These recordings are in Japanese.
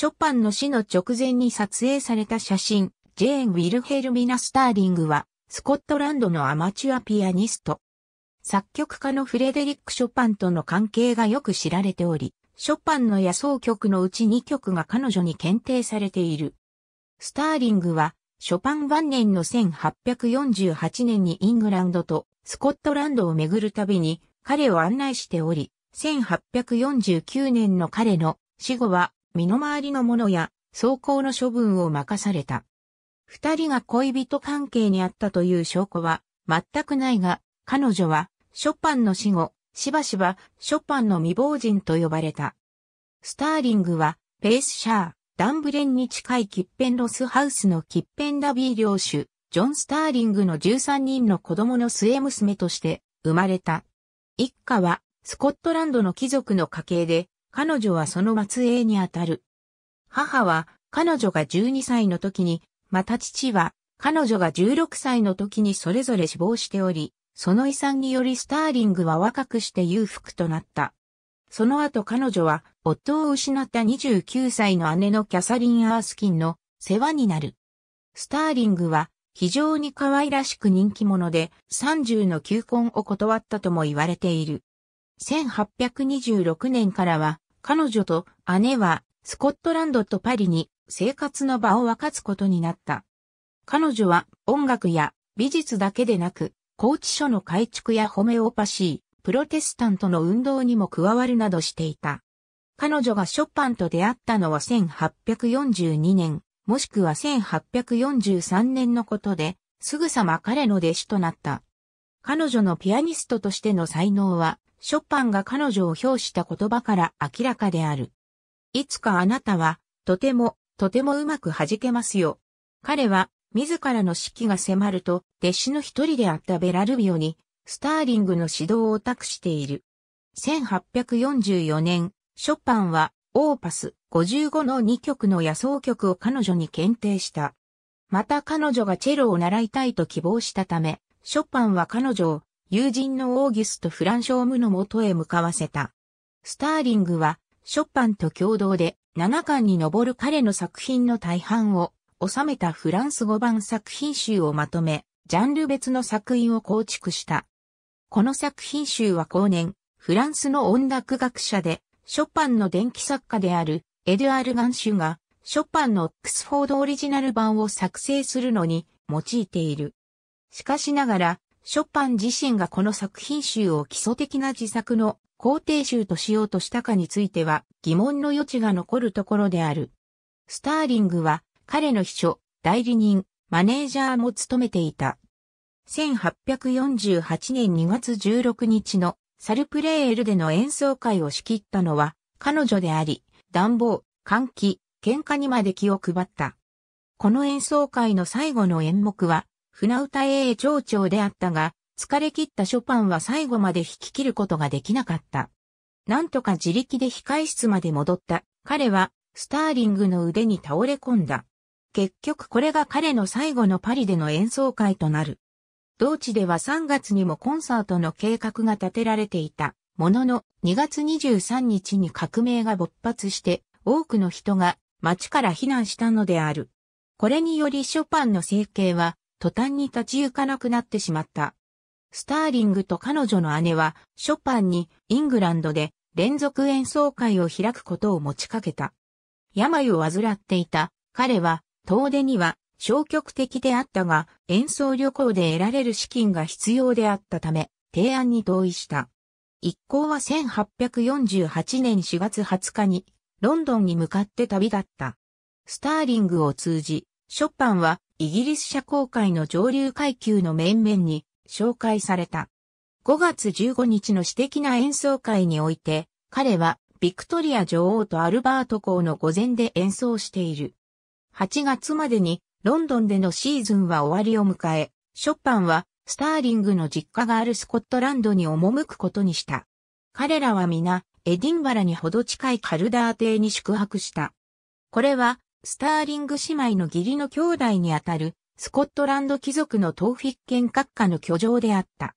ショパンの死の直前に撮影された写真、ジェーン・ウィルヘルミナ・スターリングは、スコットランドのアマチュアピアニスト。作曲家のフレデリック・ショパンとの関係がよく知られており、ショパンの野草曲のうち2曲が彼女に検定されている。スターリングは、ショパン晩年の1848年にイングランドとスコットランドを巡るたびに彼を案内しており、1849年の彼の死後は身の回りのものや走行の処分を任された。二人が恋人関係にあったという証拠は全くないが、彼女はショパンの死後、しばしばショパンの未亡人と呼ばれた。スターリングはペースシャー、ダンブレンに近いキッペンロスハウスのキッペンダビー領主、ジョン・スターリングの13人の子供の末娘として生まれた。一家はスコットランドの貴族の家系で、彼女はその末裔にあたる。母は彼女が12歳の時に、また父は彼女が16歳の時にそれぞれ死亡しており、その遺産によりスターリングは若くして裕福となった。その後彼女は夫を失った29歳の姉のキャサリン・アースキンの世話になる。スターリングは非常に可愛らしく人気者で30の求婚を断ったとも言われている。1826年からは彼女と姉はスコットランドとパリに生活の場を分かつことになった。彼女は音楽や美術だけでなく、拘置所の改築やホメオパシー、プロテスタントの運動にも加わるなどしていた。彼女がショパンと出会ったのは1842年、もしくは1843年のことで、すぐさま彼の弟子となった。彼女のピアニストとしての才能はショパンが彼女を表した言葉から明らかである。いつかあなたは、とても、とてもうまく弾けますよ。彼は、自らの指揮が迫ると、弟子の一人であったベラルビオに、スターリングの指導を託している。1844年、ショパンは、オーパス55の2曲の野草曲を彼女に検定した。また彼女がチェロを習いたいと希望したため、ショパンは彼女を友人のオーギュスト・フランショームの元へ向かわせた。スターリングは、ショパンと共同で7巻に上る彼の作品の大半を収めたフランス語版作品集をまとめ、ジャンル別の作品を構築した。この作品集は後年、フランスの音楽学者で、ショパンの電気作家であるエドゥアール・ガンシュが、ショパンのオックスフォードオリジナル版を作成するのに用いている。しかしながら、ショパン自身がこの作品集を基礎的な自作の肯定集としようとしたかについては疑問の余地が残るところである。スターリングは彼の秘書、代理人、マネージャーも務めていた。1848年2月16日のサルプレーエルでの演奏会を仕切ったのは彼女であり、暖房、換気、喧嘩にまで気を配った。この演奏会の最後の演目は船歌英長調であったが、疲れ切ったショパンは最後まで弾き切ることができなかった。なんとか自力で控室まで戻った。彼は、スターリングの腕に倒れ込んだ。結局これが彼の最後のパリでの演奏会となる。同地では3月にもコンサートの計画が立てられていた。ものの、2月23日に革命が勃発して、多くの人が街から避難したのである。これによりショパンの生計は途端に立ち行かなくなってしまった。スターリングと彼女の姉は、ショパンにイングランドで連続演奏会を開くことを持ちかけた。病を患っていた彼は、遠出には消極的であったが、演奏旅行で得られる資金が必要であったため、提案に同意した。一行は1848年4月20日に、ロンドンに向かって旅立った。スターリングを通じ、ショパンはイギリス社交界の上流階級の面々に紹介された。5月15日の私的な演奏会において、彼はビクトリア女王とアルバート公の御前で演奏している。8月までにロンドンでのシーズンは終わりを迎え、ショパンはスターリングの実家があるスコットランドに赴くことにした。彼らは皆、エディンバラにほど近いカルダー邸に宿泊した。これはスターリング姉妹の義理の兄弟にあたる、スコットランド貴族のトーフィッケン閣下の居城であった。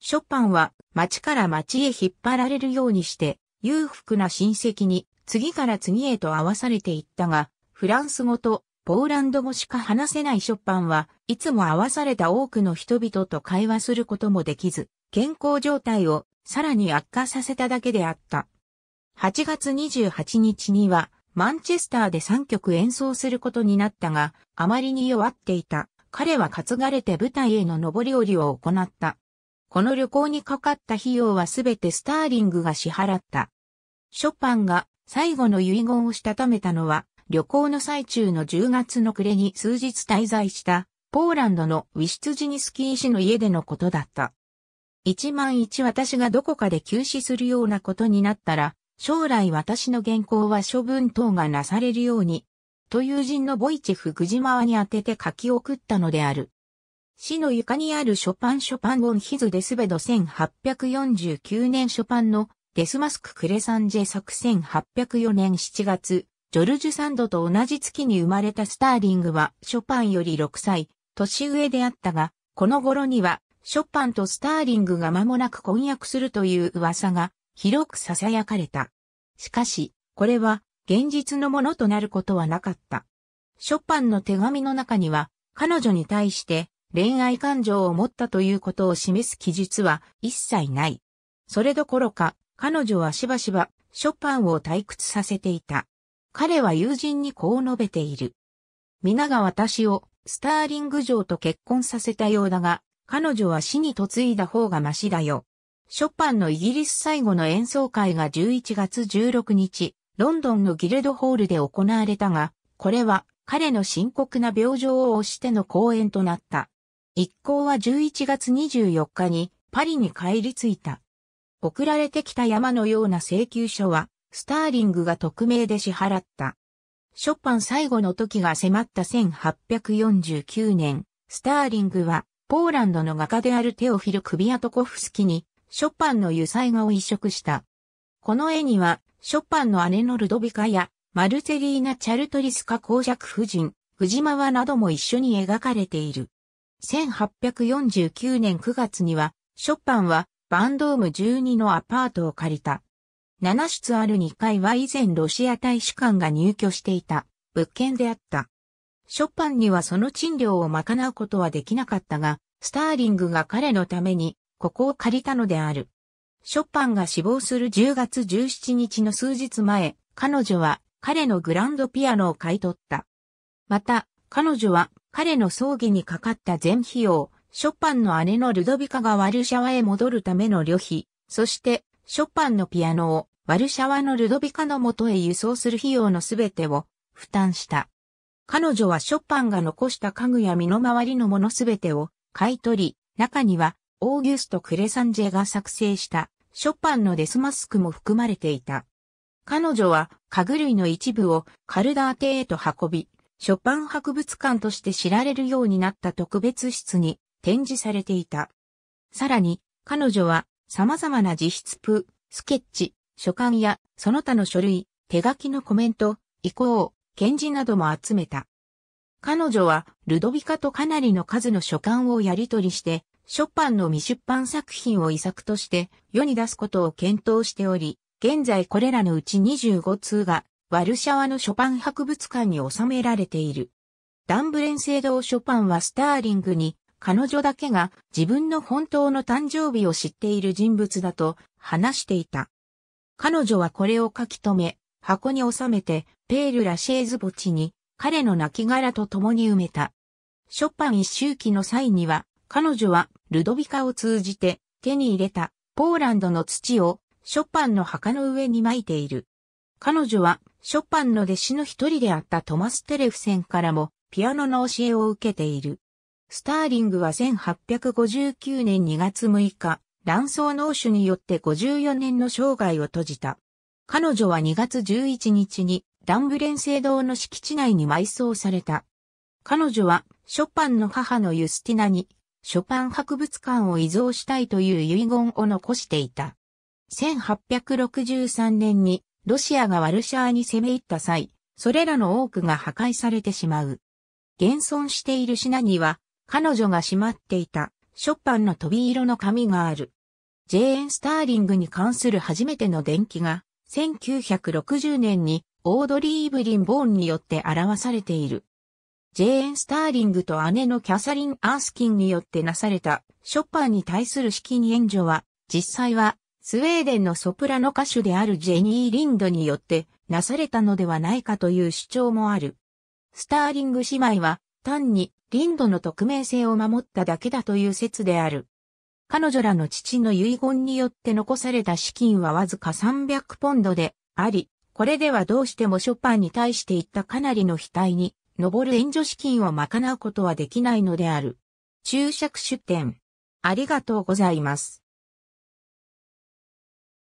ショパンは町から町へ引っ張られるようにして、裕福な親戚に次から次へと合わされていったが、フランス語とポーランド語しか話せないショパンはいつも合わされた多くの人々と会話することもできず、健康状態をさらに悪化させただけであった。8月28日にはマンチェスターで3曲演奏することになったが、あまりに弱っていた。彼は担がれて舞台への上り下りを行った。この旅行にかかった費用はすべてスターリングが支払った。ショパンが最後の遺言をしたためたのは、旅行の最中の10月の暮れに数日滞在したポーランドのウィシュツジニスキー氏の家でのことだった。一万一私がどこかで休止するようなことになったら、将来私の原稿は処分等がなされるように、と友人のボイチェフ・グジマワに当てて書き送ったのである。市の床にあるショパン・ショパン・ゴン・ヒズ・デスベド1849年ショパンのデスマスク・クレサンジェ作1804年7月、ジョルジュ・サンドと同じ月に生まれたスターリングはショパンより6歳、年上であったが、この頃にはショパンとスターリングが間もなく婚約するという噂が広く囁かれた。しかし、これは現実のものとなることはなかった。ショパンの手紙の中には、彼女に対して恋愛感情を持ったということを示す記述は一切ない。それどころか、彼女はしばしばショパンを退屈させていた。彼は友人にこう述べている。皆が私をスターリング城と結婚させたようだが、彼女は死に嫁いだ方がましだよ。ショパンのイギリス最後の演奏会が11月16日、ロンドンのギルドホールで行われたが、これは彼の深刻な病状を押しての公演となった。一行は11月24日にパリに帰り着いた。送られてきた山のような請求書は、スターリングが匿名で支払った。ショパン最後の時が迫った1849年、スターリングは、ポーランドの画家であるテオフィル・クビアトコフスキに、ショパンの油彩画を移植した。この絵には、ショパンの姉のルドビカや、マルセリーナ・チャルトリスカ公爵夫人、藤間なども一緒に描かれている。1849年9月には、ショパンはバンドーム12のアパートを借りた。7室ある2階は以前ロシア大使館が入居していた物件であった。ショパンにはその賃料を賄うことはできなかったが、スターリングが彼のためにここを借りたのである。ショパンが死亡する10月17日の数日前、彼女は彼のグランドピアノを買い取った。また、彼女は彼の葬儀にかかった全費用、ショパンの姉のルドビカがワルシャワへ戻るための旅費、そしてショパンのピアノをワルシャワのルドビカの元へ輸送する費用のすべてを負担した。彼女はショパンが残した家具や身の回りのものすべてを買い取り、中にはオーギュスト・クレサンジェが作成したショパンのデスマスクも含まれていた。彼女は家具類の一部をカルダーテへと運び、ショパン博物館として知られるようになった特別室に展示されていた。さらに、彼女は様々な自筆プ、スケッチ、書簡やその他の書類、手書きのコメント、意向、検事なども集めた。彼女はルドビカとかなりの数の書簡をやり取りしてショパンの未出版作品を遺作として世に出すことを検討しており、現在これらのうち25通がワルシャワのショパン博物館に収められている。ダンブレン聖堂ショパンはスターリングに彼女だけが自分の本当の誕生日を知っている人物だと話していた。彼女はこれを書き留め、箱に収めてペール・ラシェーズ墓地に彼の亡骸と共に埋めた。ショパン一周期の際には彼女はルドビカを通じて手に入れたポーランドの土をショパンの墓の上に撒いている。彼女はショパンの弟子の一人であったトマス・テレフセンからもピアノの教えを受けている。スターリングは1859年2月6日、卵巣脳腫によって54年の生涯を閉じた。彼女は2月11日にダンブレン聖堂の敷地内に埋葬された。彼女はショパンの母のユスティナにショパン博物館を遺贈したいという遺言を残していた。1863年にロシアがワルシャーに攻め入った際、それらの多くが破壊されてしまう。現存している品には、彼女がしまっていたショパンの飛び色の紙がある。ジェーン・スターリングに関する初めての伝記が、1960年にオードリー・イブリン・ボーンによって表されている。ジェーン・スターリングと姉のキャサリン・アースキンによってなされたショパンに対する資金援助は、実際はスウェーデンのソプラノ歌手であるジェニー・リンドによってなされたのではないかという主張もある。スターリング姉妹は単にリンドの匿名性を守っただけだという説である。彼女らの父の遺言によって残された資金はわずか300ポンドであり、これではどうしてもショパンに対していったかなりの額に登る援助資金を賄うことはできないのである。注釈出典。ありがとうございます。